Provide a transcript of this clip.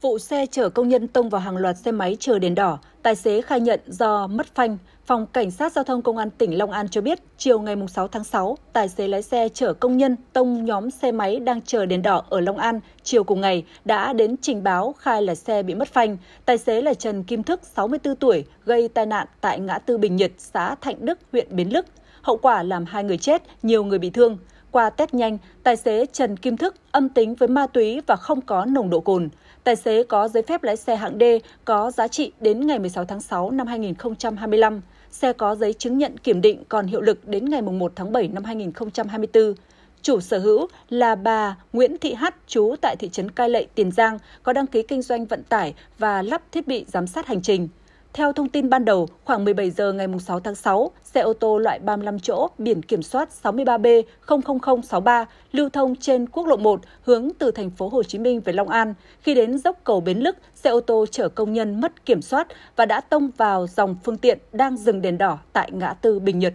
Vụ xe chở công nhân tông vào hàng loạt xe máy chờ đèn đỏ, tài xế khai nhận do mất phanh. Phòng Cảnh sát Giao thông Công an tỉnh Long An cho biết, chiều ngày 6 tháng 6, tài xế lái xe chở công nhân tông nhóm xe máy đang chờ đèn đỏ ở Long An chiều cùng ngày đã đến trình báo khai là xe bị mất phanh. Tài xế là Trần Kim Thức, 64 tuổi, gây tai nạn tại ngã tư Bình Nhật, xã Thạnh Đức, huyện Bến Lức. Hậu quả làm hai người chết, nhiều người bị thương. Qua test nhanh, tài xế Trần Kim Thức âm tính với ma túy và không có nồng độ cồn. Tài xế có giấy phép lái xe hạng D có giá trị đến ngày 16 tháng 6 năm 2025. Xe có giấy chứng nhận kiểm định còn hiệu lực đến ngày 1 tháng 7 năm 2024. Chủ sở hữu là bà Nguyễn Thị Hát, trú tại thị trấn Cai Lậy, Tiền Giang, có đăng ký kinh doanh vận tải và lắp thiết bị giám sát hành trình. Theo thông tin ban đầu, khoảng 17 giờ ngày 6 tháng 6, xe ô tô loại 35 chỗ biển kiểm soát 63B00063 lưu thông trên quốc lộ 1 hướng từ thành phố Hồ Chí Minh về Long An. Khi đến dốc cầu Bến Lức, xe ô tô chở công nhân mất kiểm soát và đã tông vào dòng phương tiện đang dừng đèn đỏ tại ngã tư Bình Nhật.